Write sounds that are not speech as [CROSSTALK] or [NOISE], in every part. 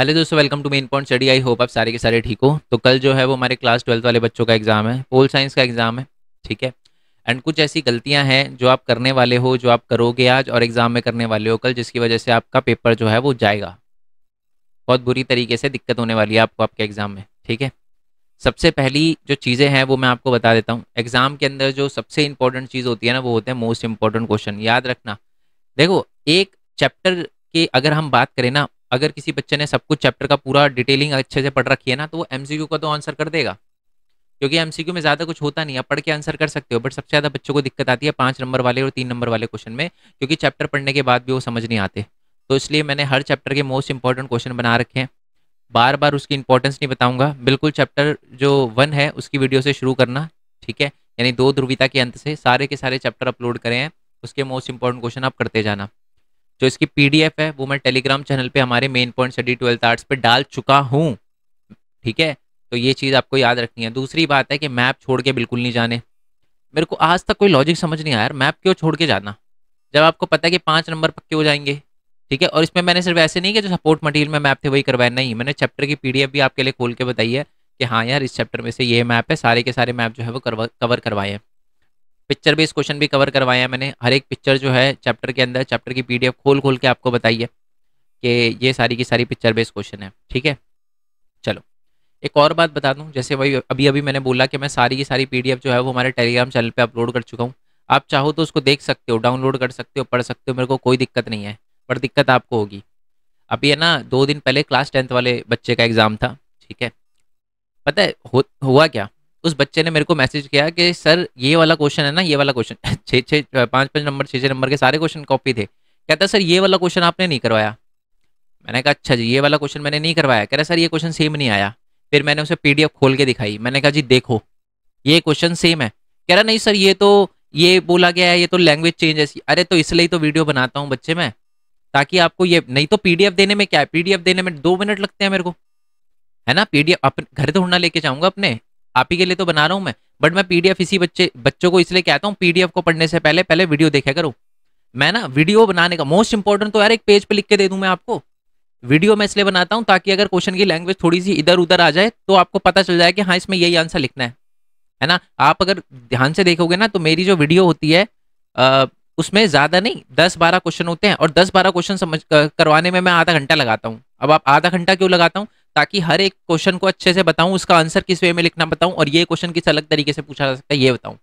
hello दोस्तों welcome to main point study I hope आप सारे के सारे ठीक हो तो कल जो है वो हमारे क्लास ट्वेल्थ वाले बच्चों का एग्जाम है पोल साइंस का एग्जाम है ठीक है एंड कुछ ऐसी गलतियां हैं जो आप करने वाले हो जो आप करोगे आज और एग्जाम में करने वाले हो कल जिसकी वजह से आपका पेपर जो है वो जाएगा बहुत बुरी तरीके से दिक्कत होने वाली है आपको आपके एग्जाम में ठीक है सबसे पहली जो चीज़ें हैं वो मैं आपको बता देता हूँ एग्जाम के अंदर जो सबसे इंपॉर्टेंट चीज़ होती है ना वो होते हैं मोस्ट इंपॉर्टेंट क्वेश्चन याद रखना देखो एक चैप्टर की अगर हम बात करें ना अगर किसी बच्चे ने सब कुछ चैप्टर का पूरा डिटेलिंग अच्छे से पढ़ रखी है ना तो वो एम का तो आंसर कर देगा क्योंकि एम में ज़्यादा कुछ होता नहीं है पढ़ के आंसर कर सकते हो बट सबसे ज़्यादा बच्चों को दिक्कत आती है पाँच नंबर वाले और तीन नंबर वाले क्वेश्चन में क्योंकि चैप्टर पढ़ने के बाद भी वो समझ नहीं आते तो इसलिए मैंने हर चैप्टर के मोस्ट इंपॉर्टेंट क्वेश्चन बना रखे हैं बार बार उसकी इंपॉर्टेंस नहीं बताऊंगा बिल्कुल चैप्टर जो वन है उसकी वीडियो से शुरू करना ठीक है यानी दो ध्रुविता के अंत से सारे के सारे चैप्टर अपलोड करें हैं उसके मोस्ट इंपॉर्टेंट क्वेश्चन आप करते जाना जो इसकी पीडीएफ है वो मैं टेलीग्राम चैनल पे हमारे main point study twelfth arts पे डाल चुका हूँ ठीक है तो ये चीज़ आपको याद रखनी है दूसरी बात है कि मैप छोड़ के बिल्कुल नहीं जाने मेरे को आज तक कोई लॉजिक समझ नहीं आया मैप क्यों छोड़ के जाना जब आपको पता है कि पाँच नंबर पक्के हो जाएंगे ठीक है और इसमें मैंने सिर्फ ऐसे नहीं कि जो सपोर्ट मटेरियल में मैप थे वही करवाया नहीं मैंने चैप्टर की पी भी आपके लिए खोल के बताई है कि हाँ यार इस चैप्टर में से ये मैप है सारे के सारे मैप जो है वो कवर करवाए हैं पिक्चर बेस्ड क्वेश्चन भी कवर करवाया है मैंने हर एक पिक्चर जो है चैप्टर के अंदर चैप्टर की पीडीएफ खोल खोल के आपको बताइए कि ये सारी की सारी पिक्चर बेस्ड क्वेश्चन है ठीक है चलो एक और बात बता दूं जैसे वही अभी अभी मैंने बोला कि मैं सारी की सारी पीडीएफ जो है वो हमारे टेलीग्राम चैनल पर अपलोड कर चुका हूँ आप चाहो तो उसको देख सकते हो डाउनलोड कर सकते हो पढ़ सकते हो मेरे को कोई दिक्कत नहीं है पर दिक्कत आपको होगी अभी है ना दो दिन पहले क्लास टेंथ वाले बच्चे का एग्ज़ाम था ठीक है पता है हो, हुआ क्या उस बच्चे ने मेरे को मैसेज किया कि सर ये वाला क्वेश्चन है ना ये वाला क्वेश्चन छः छः पाँच पाँच नंबर छः छः नंबर के सारे क्वेश्चन कॉपी थे कहता सर ये वाला क्वेश्चन आपने नहीं करवाया मैंने कहा अच्छा जी ये वाला क्वेश्चन मैंने नहीं करवाया कह रहा सर ये क्वेश्चन सेम नहीं आया फिर मैंने उसे पी खोल के दिखाई मैंने कहा जी देखो ये क्वेश्चन सेम है कह रहा नहीं सर ये तो ये बोला गया है ये तो लैंग्वेज चेंज है अरे तो इसलिए तो वीडियो बनाता हूँ बच्चे मैं ताकि आपको ये नहीं तो पीडीएफ देने में क्या है पीडीएफ देने में दो मिनट लगते हैं मेरे को है ना पीडीएफ अपने घर ढूंढना लेके जाऊंगा अपने आप ही के लिए तो बना रहा हूँ मैं बट मैं पीडीएफ इसी बच्चे बच्चों को इसलिए कहता हूँ पीडीएफ को पढ़ने से पहले पहले वीडियो देखा करो मैं ना वीडियो बनाने का मोस्ट इंपॉर्टेंट तो यार एक पेज पे लिख के दे दूँ मैं आपको वीडियो मैं इसलिए बनाता हूँ ताकि अगर क्वेश्चन की लैंग्वेज थोड़ी सी इधर उधर आ जाए तो आपको पता चल जाए कि हाँ इसमें यही आंसर लिखना है है ना आप अगर ध्यान से देखोगे ना तो मेरी जो वीडियो होती है आ, उसमें ज़्यादा नहीं दस बारह क्वेश्चन होते हैं और दस बारह क्वेश्चन समझ करवाने में मैं आधा घंटा लगाता हूँ अब आप आधा घंटा क्यों लगाता हूँ ताकि हर एक क्वेश्चन को अच्छे से बताऊं उसका आंसर किस वे में लिखना बताऊं और ये क्वेश्चन किस अलग तरीके से पूछा जा सकता है ये बताऊं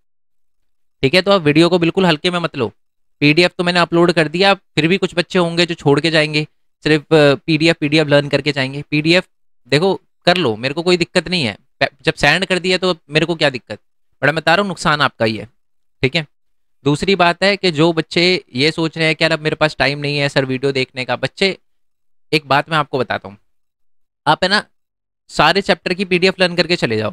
ठीक है तो आप वीडियो को बिल्कुल हल्के में मत लो पीडीएफ तो मैंने अपलोड कर दिया फिर भी कुछ बच्चे होंगे जो छोड़ के जाएंगे सिर्फ पीडीएफ पीडीएफ लर्न करके जाएंगे पीडीएफ देखो कर लो मेरे को कोई दिक्कत नहीं है जब सेंड कर दिया तो मेरे को क्या दिक्कत बड़ा बता रहा हूँ नुकसान आपका ही है ठीक है दूसरी बात है कि जो बच्चे ये सोच रहे हैं कि यार अब मेरे पास टाइम नहीं है सर वीडियो देखने का बच्चे एक बात मैं आपको बताता हूँ आप है ना सारे चैप्टर की पीडीएफ लर्न करके चले जाओ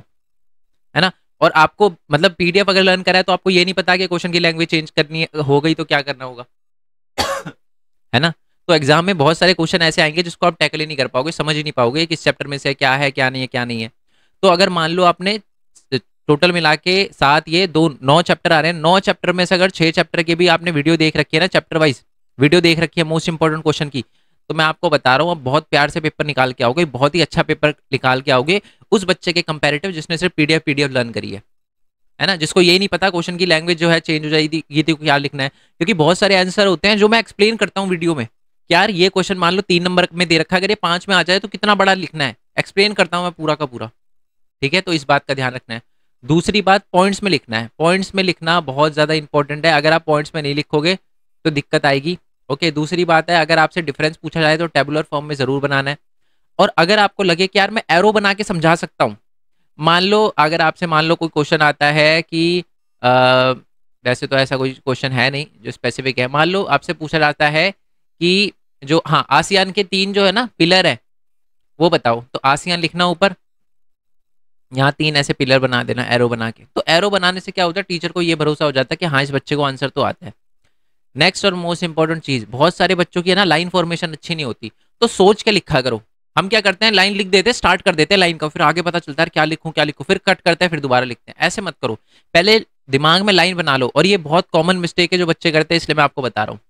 है ना और आपको मतलब पीडीएफ अगर लर्न करा है तो आपको ये नहीं पता कि क्वेश्चन की लैंग्वेज चेंज करनी हो गई तो क्या करना होगा [COUGHS] है ना तो एग्जाम में बहुत सारे क्वेश्चन ऐसे आएंगे जिसको आप टैकल ही नहीं कर पाओगे समझ ही नहीं पाओगे किस चैप्टर में से क्या है क्या नहीं है क्या नहीं है तो अगर मान लो आपने टोटल मिला के साथ ये दो नौ चैप्टर आ रहे हैं नौ चैप्टर में से अगर छह चैप्टर के भी आपने वीडियो देख रखी है ना चैप्टर वाइज वीडियो देख रखी है मोस्ट इंपॉर्टेंट क्वेश्चन की तो मैं आपको बता रहा हूँ आप बहुत प्यार से पेपर निकाल के आओगे बहुत ही अच्छा पेपर निकाल के आओगे उस बच्चे के कंपेरेटिव जिसने सिर्फ पी डी लर्न करी है है ना जिसको ये नहीं पता क्वेश्चन की लैंग्वेज जो है चेंज हो जाएगी ये को क्या लिखना है क्योंकि बहुत सारे आंसर होते हैं जो मैं एक्सप्लेन करता हूँ वीडियो में यार ये क्वेश्चन मान लो तीन नंबर में दे रखा अगर ये पांच में आ जाए तो कितना बड़ा लिखना है एक्सप्लेन करता हूँ मैं पूरा का पूरा ठीक है तो इस बात का ध्यान रखना है दूसरी बात पॉइंट्स में लिखना है पॉइंट्स में लिखना बहुत ज़्यादा इंपॉर्टेंट है अगर आप पॉइंट्स में नहीं लिखोगे तो दिक्कत आएगी ओके दूसरी बात है अगर आपसे डिफरेंस पूछा जाए तो टेबुलर फॉर्म में ज़रूर बनाना है और अगर आपको लगे कि यार मैं एरो बना के समझा सकता हूँ मान लो अगर आपसे मान लो कोई क्वेश्चन आता है कि आ, वैसे तो ऐसा कोई क्वेश्चन है नहीं जो स्पेसिफिक है मान लो आपसे पूछा जाता है कि जो हाँ आसियान के तीन जो है ना पिलर है वो बताओ तो आसियान लिखना ऊपर यहाँ तीन ऐसे पिलर बना देना एरो बना के तो एरो बनाने से क्या होता है टीचर को ये भरोसा हो जाता है कि हाँ इस बच्चे को आंसर तो आता है नेक्स्ट और मोस्ट इंपॉर्टेंट चीज बहुत सारे बच्चों की है ना लाइन फॉर्मेशन अच्छी नहीं होती तो सोच के लिखा करो हम क्या करते हैं लाइन लिख देते हैं स्टार्ट कर देते हैं लाइन का फिर आगे पता चलता है क्या लिखूं क्या लिखूं फिर कट करते हैं फिर दोबारा लिखते हैं ऐसे मत करो पहले दिमाग में लाइन बना लो और ये बहुत कॉमन मिस्टेक है जो बच्चे करते हैं इसलिए मैं आपको बता रहा हूँ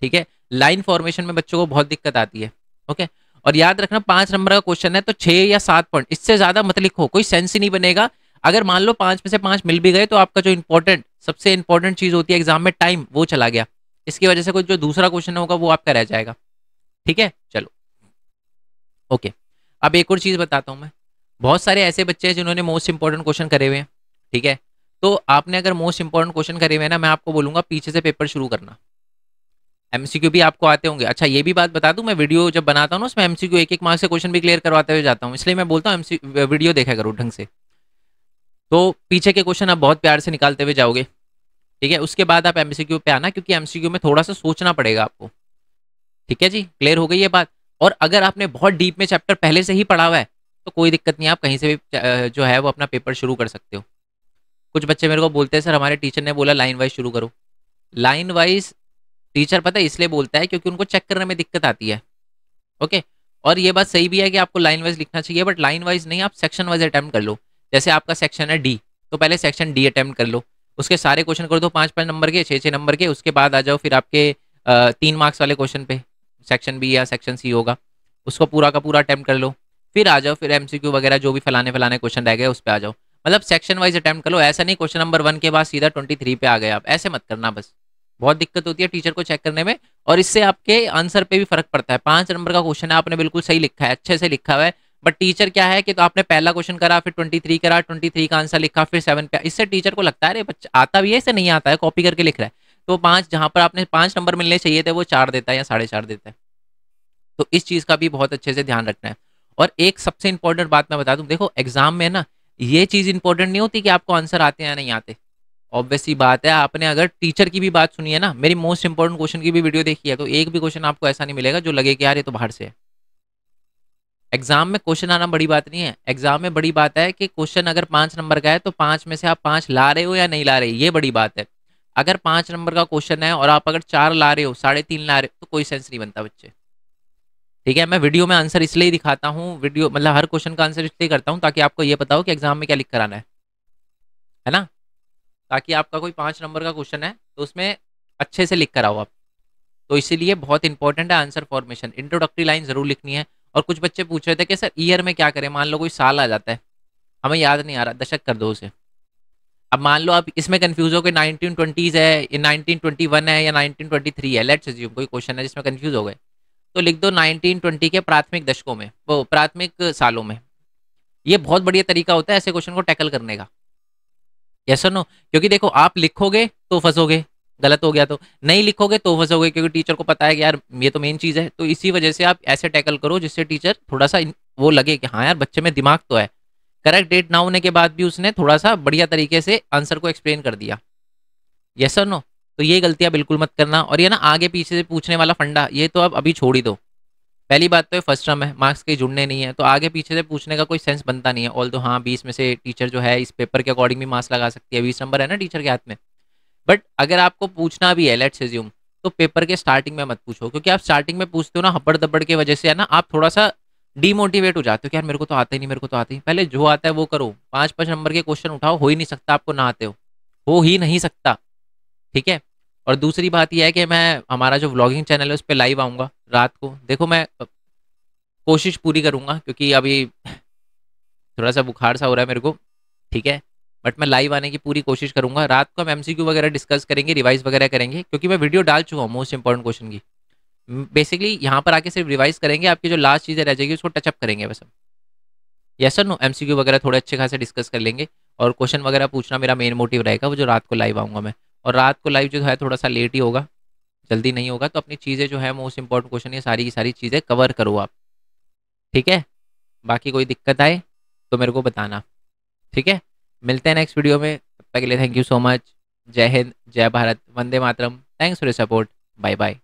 ठीक है लाइन फॉर्मेशन में बच्चों को बहुत दिक्कत आती है ओके और याद रखना पांच नंबर का क्वेश्चन है तो छह या सात पॉइंट इससे ज्यादा मत लिखो कोई सेंस ही नहीं बनेगा अगर मान लो पांच में से पांच मिल भी गए तो आपका जो इंपॉर्टेंट सबसे इंपॉर्टेंट चीज होती है एग्जाम में टाइम वो चला गया इसकी वजह से कोई जो दूसरा क्वेश्चन होगा वो आपका रह जाएगा ठीक है चलो ओके अब एक और चीज़ बताता हूँ मैं बहुत सारे ऐसे बच्चे हैं जिन्होंने मोस्ट इंपॉर्टेंट क्वेश्चन करे हुए हैं ठीक है तो आपने अगर मोस्ट इंपॉर्टेंट क्वेश्चन करे हुए हैं ना मैं आपको बोलूँगा पीछे से पेपर शुरू करना एमसीक्यू भी आपको आते होंगे अच्छा ये भी बात बता दूं मैं वीडियो जब बनाता हूँ ना उसमें एमसीक्यू एक एक मार्क्स से क्वेश्चन भी क्लियर करवाते हुए जाता हूँ इसलिए मैं बोलता हूँ वीडियो देखा करो ढंग से तो पीछे के क्वेश्चन आप बहुत प्यार से निकालते हुए जाओगे ठीक है उसके बाद आप एमसीक्यू पे आना क्योंकि एमसीक्यू में थोड़ा सा सोचना पड़ेगा आपको ठीक है जी क्लियर हो गई ये बात और अगर आपने बहुत डीप में चैप्टर पहले से ही पढ़ा हुआ है तो कोई दिक्कत नहीं आप कहीं से भी जो है वो अपना पेपर शुरू कर सकते हो कुछ बच्चे मेरे को बोलते हैं सर हमारे टीचर ने बोला लाइन वाइज शुरू करो लाइन वाइज टीचर पता है इसलिए बोलता है क्योंकि उनको चेक करने में दिक्कत आती है ओके और ये बात सही भी है कि आपको लाइन वाइज लिखना चाहिए बट लाइन वाइज नहीं आप सेक्शन वाइज अटैम्प्ट कर लो जैसे आपका सेक्शन है डी तो पहले सेक्शन डी अटैम्प्ट कर लो उसके सारे क्वेश्चन कर दो पाँच पाँच नंबर के छः छः नंबर के उसके बाद आ जाओ फिर आपके तीन मार्क्स वाले क्वेश्चन पे सेक्शन बी या सेक्शन सी होगा उसको पूरा का पूरा अटैम्प्ट कर लो फिर आ जाओ फिर एमसीक्यू वगैरह जो भी फलाने फलाने क्वेश्चन रह गए उस पर आ जाओ मतलब सेक्शन वाइज अटैम्प्ट कर लो ऐसा नहीं क्वेश्चन नंबर वन के बाद सीधा ट्वेंटी थ्री पे आ गए आप ऐसे मत करना बस बहुत दिक्कत होती है टीचर को चेक करने में और इससे आपके आंसर पे भी फर्क पड़ता है पाँच नंबर का क्वेश्चन है आपने बिल्कुल सही लिखा है अच्छे से लिखा हुआ है बट टीचर क्या है कि तो आपने पहला क्वेश्चन करा फिर ट्वेंटी थ्री करा ट्वेंटी थ्री का आंसर लिखा फिर सेवन पे इससे टीचर को लगता है अरे बच्चा आता भी है इसे नहीं आता है कॉपी करके लिख रहा है तो पांच जहां पर आपने पांच नंबर मिलने चाहिए थे वो चार देता है या साढ़े चार देता है तो इस चीज़ का भी बहुत अच्छे से ध्यान रखना है और एक सबसे इंपॉर्टेंट बात मैं बता दूँ देखो एग्जाम में ना ये चीज़ इंपॉर्टेंट नहीं होती कि आपको आंसर आते हैं या नहीं आते ऑब्वियसली बात है आपने अगर टीचर की भी बात सुनी है ना मेरी मोस्ट इंपॉर्टेंट क्वेश्चन की भी वीडियो देखी है तो एक भी क्वेश्चन आपको ऐसा नहीं मिलेगा जो लगे कि यार ये तो बाहर से है एग्जाम में क्वेश्चन आना बड़ी बात नहीं है एग्जाम में बड़ी बात है कि क्वेश्चन अगर पांच नंबर का है तो पांच में से आप पांच ला रहे हो या नहीं ला रहे ये बड़ी बात है अगर पांच नंबर का क्वेश्चन है और आप अगर चार ला रहे हो साढ़े तीन ला रहे हो तो कोई सेंस नहीं बनता बच्चे ठीक है मैं वीडियो में आंसर इसलिए दिखाता हूँ वीडियो मतलब हर क्वेश्चन का आंसर इसलिए करता हूँ ताकि आपको ये बताओ कि एग्जाम में क्या लिख कर आना है है ना ताकि आपका कोई पाँच नंबर का क्वेश्चन है तो उसमें अच्छे से लिख कर आओ आप तो इसीलिए बहुत इंपॉर्टेंट है आंसर फॉर्मेशन इंट्रोडक्टरी लाइन ज़रूर लिखनी है और कुछ बच्चे पूछ रहे थे कि सर ईयर में क्या करें मान लो कोई साल आ जाता है हमें याद नहीं आ रहा दशक कर दो उसे अब मान लो आप इसमें कन्फ्यूज हो गए नाइनटीन ट्वेंटीज़ है नाइनटीन ट्वेंटी वन है या नाइनटीन ट्वेंटी थ्री है लेट्स अज्यूम कोई क्वेश्चन है जिसमें कन्फ्यूज हो गए तो लिख दो नाइनटीन ट्वेंटी के प्राथमिक दशकों में वो प्राथमिक सालों में ये बहुत बढ़िया तरीका होता है ऐसे क्वेश्चन को टैकल करने का यस नो क्योंकि देखो आप लिखोगे तो फंसोगे गलत हो गया तो नहीं लिखोगे तो फंसोगे क्योंकि टीचर को पता है कि यार ये तो मेन चीज़ है तो इसी वजह से आप ऐसे टैकल करो जिससे टीचर थोड़ा सा वो लगे कि हाँ यार बच्चे में दिमाग तो है करेक्ट डेट ना होने के बाद भी उसने थोड़ा सा बढ़िया तरीके से आंसर को एक्सप्लेन कर दिया यस सर नो तो ये गलतियाँ बिल्कुल मत करना और ये ना आगे पीछे से पूछने वाला फंडा ये तो आप अभी छोड़ ही दो पहली बात तो ये फर्स्ट टर्म है मार्क्स के जुड़ने नहीं है तो आगे पीछे से पूछने का कोई सेंस बनता नहीं है ऑल तो हाँ बीस में से टीचर जो है इस पेपर के अकॉर्डिंग भी मार्क्स लगा सकती है बीस नंबर है ना टीचर के हाथ में बट अगर आपको पूछना भी है लेट्स एज्यूम तो पेपर के स्टार्टिंग में मत पूछो क्योंकि आप स्टार्टिंग में पूछते हो ना हपड़ दबड़ की वजह से है ना आप थोड़ा सा डीमोटिवेट हो जाते हो कि यार मेरे को तो आते ही नहीं मेरे को तो आते ही पहले जो आता है वो करो पाँच पाँच नंबर के क्वेश्चन उठाओ हो ही नहीं सकता आपको ना आते हो हो ही नहीं सकता ठीक है और दूसरी बात यह है कि मैं हमारा जो व्लॉगिंग चैनल है उस पर लाइव आऊँगा रात को देखो मैं कोशिश पूरी करूँगा क्योंकि अभी थोड़ा सा बुखार सा हो रहा है मेरे को ठीक है बट मैं लाइव आने की पूरी कोशिश करूंगा रात को हम एमसीक्यू वगैरह डिस्कस करेंगे रिवाइज वगैरह करेंगे क्योंकि मैं वीडियो डाल चुका हूँ मोस्ट इंपॉर्टेंट क्वेश्चन की बेसिकली यहाँ पर आके सिर्फ रिवाइज करेंगे आपकी जो लास्ट चीज़ें रह जाएगी उसको टचअप करेंगे बस हम यस सर नो एम वगैरह थोड़े अच्छे खासे डिस्कस कर लेंगे और क्वेश्चन वगैरह पूछना मेरा मेन मोटिव रहेगा वो जो रात को लाइव आऊँगा मैं और रात को लाइव जो है थोड़ा सा लेट ही होगा जल्दी नहीं होगा तो अपनी चीज़ें जो है मोस्ट इंपॉर्टेंट क्वेश्चन ये सारी की सारी चीज़ें कवर करो आप ठीक है बाकी कोई दिक्कत आए तो मेरे को बताना ठीक है मिलते हैं नेक्स्ट वीडियो में तब तक के लिए थैंक यू सो मच जय हिंद जय भारत वंदे मातरम thanks for support bye bye